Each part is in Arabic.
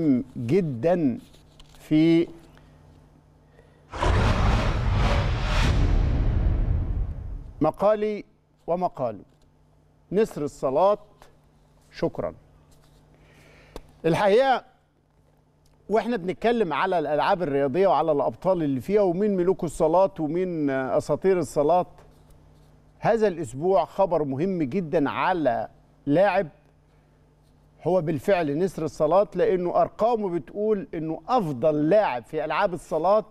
مهم جدا في مقالي ومقاله نسر الصلاة شكرا الحقيقة واحنا بنتكلم على الألعاب الرياضية وعلى الأبطال اللي فيها ومين ملوك الصلاة ومين أساطير الصلاة هذا الأسبوع خبر مهم جدا على لاعب هو بالفعل نسر الصلاة لأنه أرقامه بتقول أنه أفضل لاعب في ألعاب الصلاة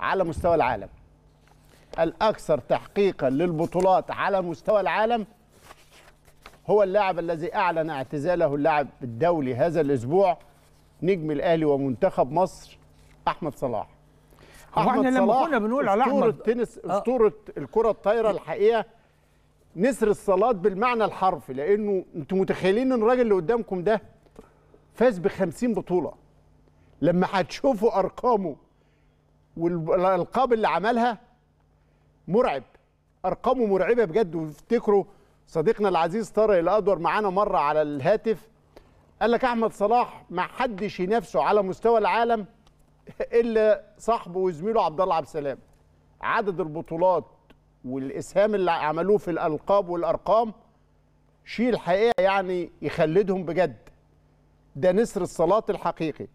على مستوى العالم الأكثر تحقيقا للبطولات على مستوى العالم هو اللاعب الذي أعلن اعتزاله اللاعب الدولي هذا الأسبوع نجم الأهلي ومنتخب مصر أحمد صلاح أحمد احنا صلاح لما كنا بنقول على أحمد أسطورة التنس آه. أسطورة الكرة الطايرة الحقيقة نسر الصلاه بالمعنى الحرفي لانه انتم متخيلين ان الراجل اللي قدامكم ده فاز ب 50 بطوله لما هتشوفوا ارقامه والالقاب اللي عملها مرعب ارقامه مرعبه بجد وافتكروا صديقنا العزيز طارق الادور معانا مره على الهاتف قال لك احمد صلاح ما حدش ينافسه على مستوى العالم الا صاحبه وزميله عبد الله عبد السلام عدد البطولات والاسهام اللي عملوه في الالقاب والارقام شيء الحقيقه يعني يخلدهم بجد ده نسر الصلاه الحقيقي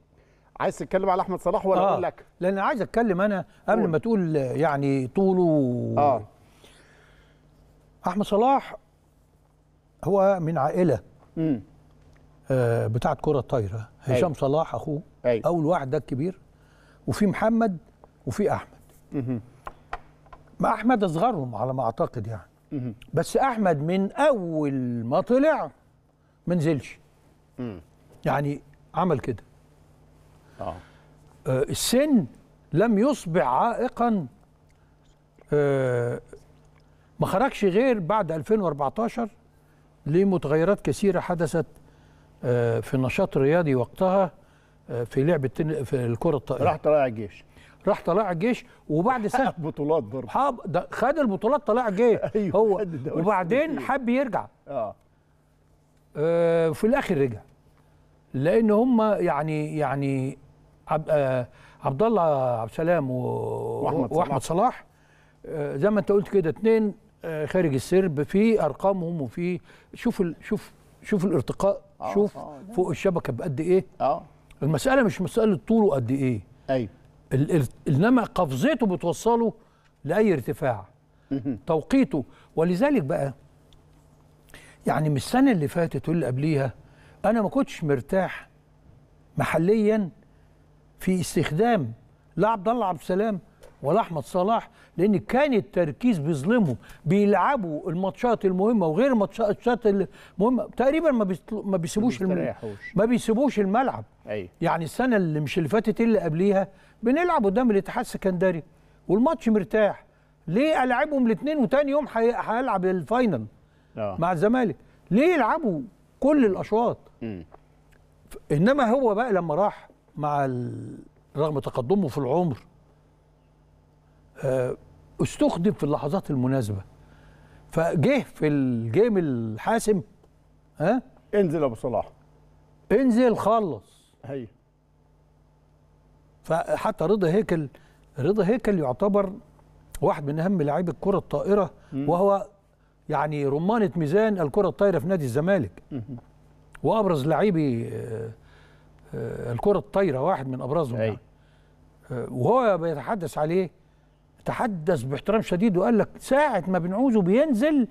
عايز تتكلم على احمد صلاح ولا آه اقول لك لان عايز اتكلم انا قبل ما تقول يعني طوله اه احمد صلاح هو من عائله امم آه بتاعه كره الطايره أيوه. هشام صلاح اخوه أي. أيوه. اول واحد ده الكبير وفي محمد وفي احمد مم. ما احمد اصغرهم على ما اعتقد يعني بس احمد من اول ما طلع ما نزلش يعني عمل كده آه. آه السن لم يصبح عائقا آه ما خرجش غير بعد 2014 لمتغيرات كثيره حدثت آه في النشاط الرياضي وقتها آه في لعبه في الكره الطائره راح طلع الجيش راح طلع الجيش وبعد سنه بطولات برضه خد البطولات طلع الجيش أيوة هو وبعدين حب يرجع آه. آه في الاخر رجع لان هم يعني يعني آه، عبد الله عبد السلام واحمد, وأحمد صلاح, صلاح آه، زي ما انت قلت كده اثنين آه، خارج السرب في ارقامهم وفي شوف ال... شوف شوف الارتقاء آه شوف آه فوق الشبكه بقد ايه اه المساله مش مساله طوله قد ايه ايوه انما قفزته بتوصله لاي ارتفاع توقيته ولذلك بقى يعني من السنه اللي فاتت واللي قبليها انا ما كنتش مرتاح محليا في استخدام لا عبد الله عبد السلام ولا احمد صلاح لان كان التركيز بيظلمهم بيلعبوا الماتشات المهمه وغير الماتشات المهمه تقريبا ما ما بيسيبوش ما بيسيبوش الملعب أي. يعني السنه اللي مش اللي فاتت اللي قبليها بنلعب قدام الاتحاد السكندري والماتش مرتاح ليه العبهم الاثنين وتاني يوم هيلعب الفاينل أوه. مع الزمالك ليه يلعبوا كل الاشواط م. انما هو بقى لما راح مع ال... رغم تقدمه في العمر آه، استخدم في اللحظات المناسبه فجه في الجيم الحاسم ها انزل يا ابو صلاح انزل خلص هي فحتى رضا هيكل رضا هيكل يعتبر واحد من اهم لاعبي الكره الطائره م. وهو يعني رمانه ميزان الكره الطائره في نادي الزمالك م. وابرز لاعبي آه، آه، الكره الطايره واحد من ابرزهم يعني. وهو بيتحدث عليه تحدث باحترام شديد وقال لك ساعة ما بنعوزه بينزل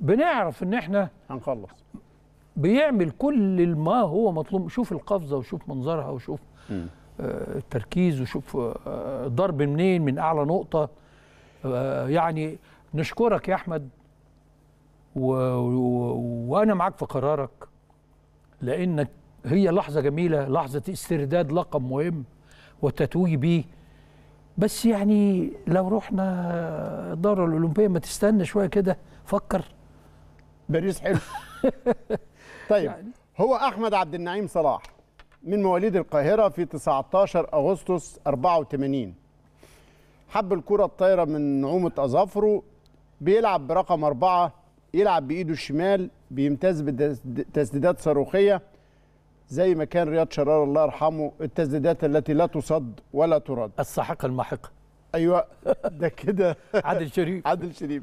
بنعرف ان احنا هنخلص بيعمل كل ما هو مطلوب شوف القفزة وشوف منظرها وشوف آه التركيز وشوف آه ضرب منين من اعلى نقطة آه يعني نشكرك يا احمد و... و... وانا معاك في قرارك لانك هي لحظه جميله لحظه استرداد لقب مهم والتتويج بيه بس يعني لو رحنا الدورة الأولمبية ما تستنى شوية كده فكر باريس حلو طيب يعني. هو أحمد عبد النعيم صلاح من مواليد القاهرة في 19 أغسطس 84 حب الكرة الطايرة من نعومة أظافره بيلعب برقم أربعة يلعب بإيده الشمال بيمتاز بتسديدات صاروخية زي ما كان رياض شرار الله يرحمه التسديدات التي لا تصد ولا ترد الساحقه الماحقه ايوه ده كده عادل شريف عادل شريف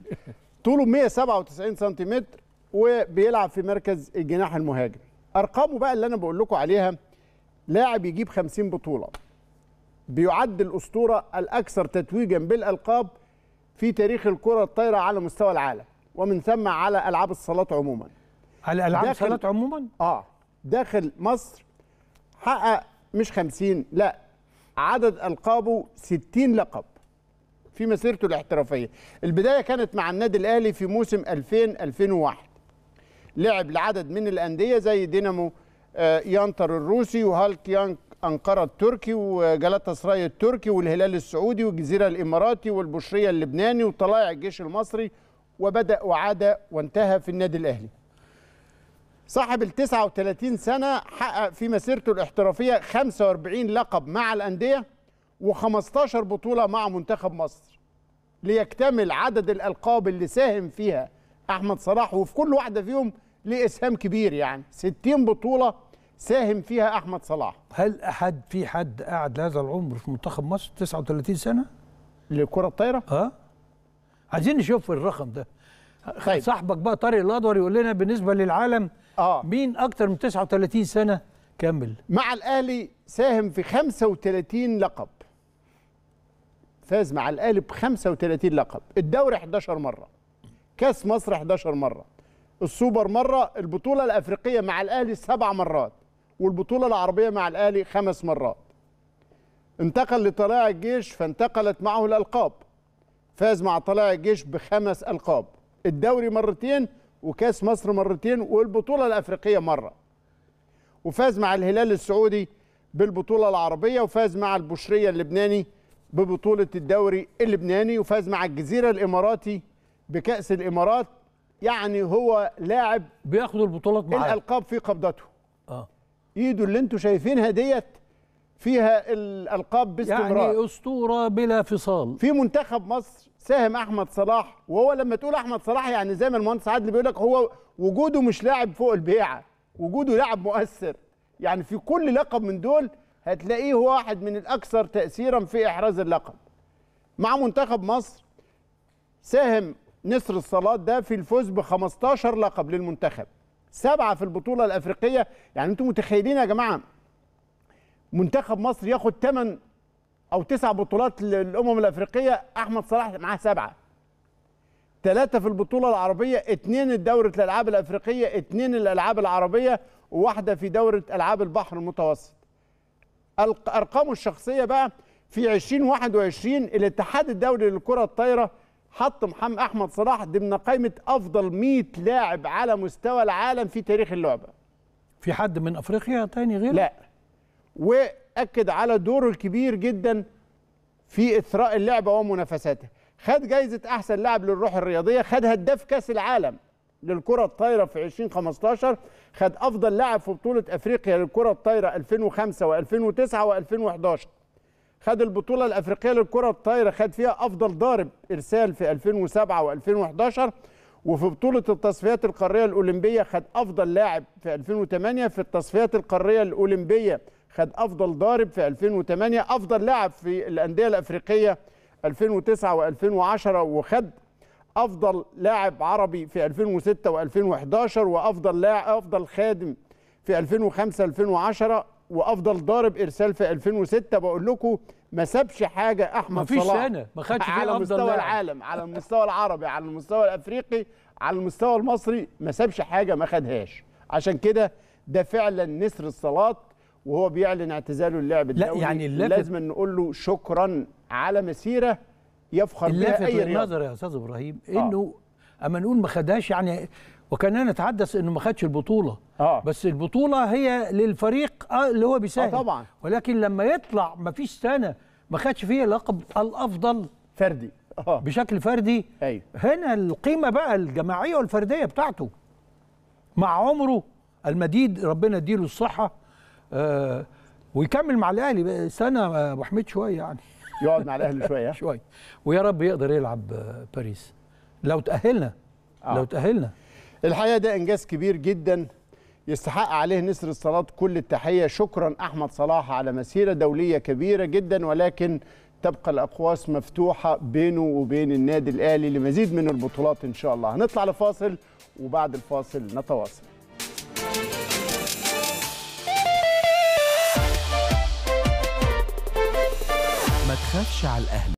طوله 197 سنتيمتر وبيلعب في مركز الجناح المهاجم ارقامه بقى اللي انا بقول لكم عليها لاعب يجيب 50 بطوله بيعد الاسطوره الاكثر تتويجا بالالقاب في تاريخ الكره الطايره على مستوى العالم ومن ثم على العاب الصالات عموما على العاب الصالات عموما اه داخل مصر حقق مش 50 لا عدد القابه 60 لقب في مسيرته الاحترافيه البدايه كانت مع النادي الاهلي في موسم 2000 2001 لعب لعدد من الانديه زي دينامو آه، يانتر الروسي وهالك يانك انقره التركي وجلاتا سراي التركي والهلال السعودي والجزيره الاماراتي والبشريه اللبناني وطلائع الجيش المصري وبدا وعاد وانتهى في النادي الاهلي صاحب ال 39 سنة حقق في مسيرته الاحترافية 45 لقب مع الأندية و15 بطولة مع منتخب مصر ليكتمل عدد الألقاب اللي ساهم فيها أحمد صلاح وفي كل واحدة فيهم ليه إسهام كبير يعني 60 بطولة ساهم فيها أحمد صلاح هل أحد في حد قعد هذا العمر في منتخب مصر 39 سنة؟ لكره الطايرة؟ أه عايزين نشوف الرقم ده طيب. صاحبك بقى طارق الأدور يقول لنا بالنسبة للعالم اه مين اكتر من 39 سنه كمل مع الاهلي ساهم في 35 لقب فاز مع الاهلي ب 35 لقب الدوري 11 مره كاس مصر 11 مره السوبر مره البطوله الافريقيه مع الاهلي سبع مرات والبطوله العربيه مع الاهلي خمس مرات انتقل لطلائع الجيش فانتقلت معه الالقاب فاز مع طلائع الجيش بخمس القاب الدوري مرتين وكاس مصر مرتين والبطوله الافريقيه مره وفاز مع الهلال السعودي بالبطوله العربيه وفاز مع البشريه اللبناني ببطوله الدوري اللبناني وفاز مع الجزيره الاماراتي بكاس الامارات يعني هو لاعب بياخد البطولات معاه الالقاب في قبضته اه ايده اللي انتم شايفينها ديت فيها الالقاب باستمرار يعني اسطوره بلا فصال في منتخب مصر ساهم احمد صلاح وهو لما تقول احمد صلاح يعني زي ما المهندس عادل بيقول لك هو وجوده مش لاعب فوق البيعه وجوده لاعب مؤثر يعني في كل لقب من دول هتلاقيه هو واحد من الاكثر تاثيرا في احراز اللقب مع منتخب مصر ساهم نصر الصلاه ده في الفوز ب 15 لقب للمنتخب سبعه في البطوله الافريقيه يعني انتم متخيلين يا جماعه منتخب مصر ياخد 8 او تسع بطولات للامم الافريقيه احمد صلاح معاه سبعه ثلاثه في البطوله العربيه اثنين دوره الالعاب الافريقيه اثنين الالعاب العربيه وواحده في دوره العاب البحر المتوسط ارقامه الشخصيه بقى في 2021 الاتحاد الدولي للكره الطايره حط محمد احمد صلاح ضمن قائمه افضل 100 لاعب على مستوى العالم في تاريخ اللعبه في حد من افريقيا تاني غيره لا اكد على دوره الكبير جدا في اثراء اللعبه ومنافساتها خد جايزه احسن لاعب للروح الرياضيه خد هداف كاس العالم للكره الطايره في 2015 خد افضل لاعب في بطوله افريقيا للكره الطايره 2005 و2009 و2011 خد البطوله الافريقيه للكره الطايره خد فيها افضل ضارب ارسال في 2007 و2011 وفي بطولة التصفيات القارية الأولمبية خد أفضل لاعب في 2008 في التصفيات القارية الأولمبية خد افضل ضارب في 2008 افضل لاعب في الانديه الافريقيه 2009 و2010 وخد افضل لاعب عربي في 2006 و2011 وافضل لاعب افضل خادم في 2005 2010 وافضل ضارب ارسال في 2006 بقول لكم ما سابش حاجه احمد صلاح فيش سنه ما خدش على مستوى لعب. العالم على المستوى العربي على المستوى الافريقي على المستوى المصري ما سابش حاجه ما خدهاش عشان كده ده فعلا نسر الصلاه وهو بيعلن اعتزاله اللعب الدولي لا يعني لازم نقول له شكرا على مسيره يفخر بها اي رياضي يا استاذ ابراهيم آه. انه آه. اما نقول ما خدهاش يعني وكاننا نتحدث انه ما خدش البطوله آه. بس البطوله هي للفريق آه، اللي هو بيساهم آه طبعا ولكن لما يطلع ما فيش سنه ما خدش فيها لقب الافضل فردي آه. بشكل فردي أي. هنا القيمه بقى الجماعيه والفرديه بتاعته مع عمره المديد ربنا يديله الصحه آه ويكمل مع الاهلي سنه يا آه، ابو حميد شويه يعني يقعد مع الاهلي شويه شويه ويا رب يقدر يلعب آه، باريس لو تاهلنا آه. لو تاهلنا الحقيقه ده انجاز كبير جدا يستحق عليه نسر الصلاه كل التحيه شكرا احمد صلاح على مسيره دوليه كبيره جدا ولكن تبقى الاقواس مفتوحه بينه وبين النادي الاهلي لمزيد من البطولات ان شاء الله هنطلع لفاصل وبعد الفاصل نتواصل تخافش على الأهل